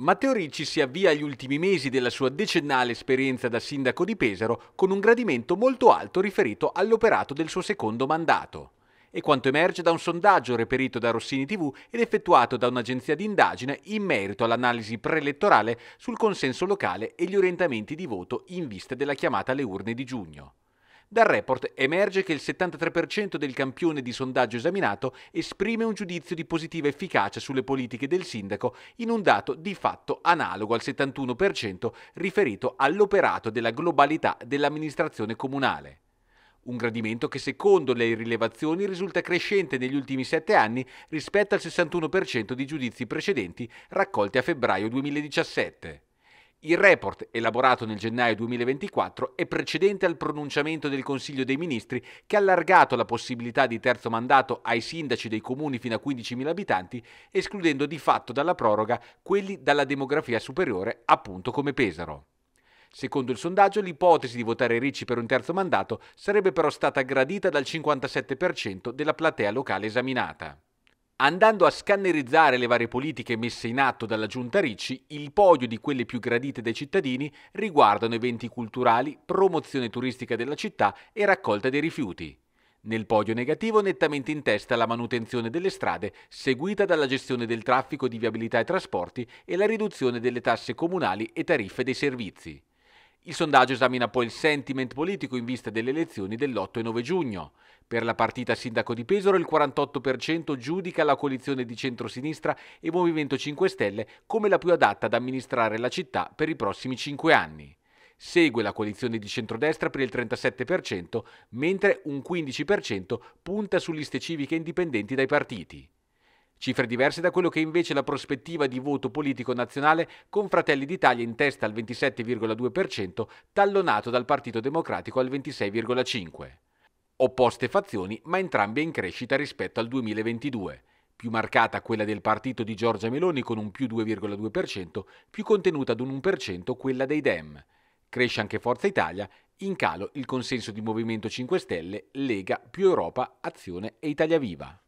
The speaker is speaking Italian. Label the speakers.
Speaker 1: Matteo Ricci si avvia agli ultimi mesi della sua decennale esperienza da sindaco di Pesaro con un gradimento molto alto riferito all'operato del suo secondo mandato. E quanto emerge da un sondaggio reperito da Rossini TV ed effettuato da un'agenzia di indagine in merito all'analisi preelettorale sul consenso locale e gli orientamenti di voto in vista della chiamata alle urne di giugno. Dal report emerge che il 73% del campione di sondaggio esaminato esprime un giudizio di positiva efficacia sulle politiche del sindaco in un dato di fatto analogo al 71% riferito all'operato della globalità dell'amministrazione comunale. Un gradimento che secondo le rilevazioni risulta crescente negli ultimi sette anni rispetto al 61% di giudizi precedenti raccolti a febbraio 2017. Il report, elaborato nel gennaio 2024, è precedente al pronunciamento del Consiglio dei Ministri che ha allargato la possibilità di terzo mandato ai sindaci dei comuni fino a 15.000 abitanti, escludendo di fatto dalla proroga quelli dalla demografia superiore, appunto come Pesaro. Secondo il sondaggio, l'ipotesi di votare Ricci per un terzo mandato sarebbe però stata gradita dal 57% della platea locale esaminata. Andando a scannerizzare le varie politiche messe in atto dalla giunta Ricci, il podio di quelle più gradite dai cittadini riguardano eventi culturali, promozione turistica della città e raccolta dei rifiuti. Nel podio negativo nettamente in testa la manutenzione delle strade, seguita dalla gestione del traffico di viabilità e trasporti e la riduzione delle tasse comunali e tariffe dei servizi. Il sondaggio esamina poi il sentiment politico in vista delle elezioni dell'8 e 9 giugno. Per la partita Sindaco di Pesaro il 48% giudica la coalizione di centrosinistra e Movimento 5 Stelle come la più adatta ad amministrare la città per i prossimi 5 anni. Segue la coalizione di centrodestra per il 37%, mentre un 15% punta su liste civiche indipendenti dai partiti. Cifre diverse da quello che invece la prospettiva di voto politico nazionale con Fratelli d'Italia in testa al 27,2%, tallonato dal Partito Democratico al 26,5%. Opposte fazioni, ma entrambe in crescita rispetto al 2022 più marcata quella del partito di Giorgia Meloni con un più 2,2%, più contenuta ad un 1% quella dei Dem. Cresce anche Forza Italia, in calo il consenso di Movimento 5 Stelle, Lega, più Europa, Azione e Italia Viva.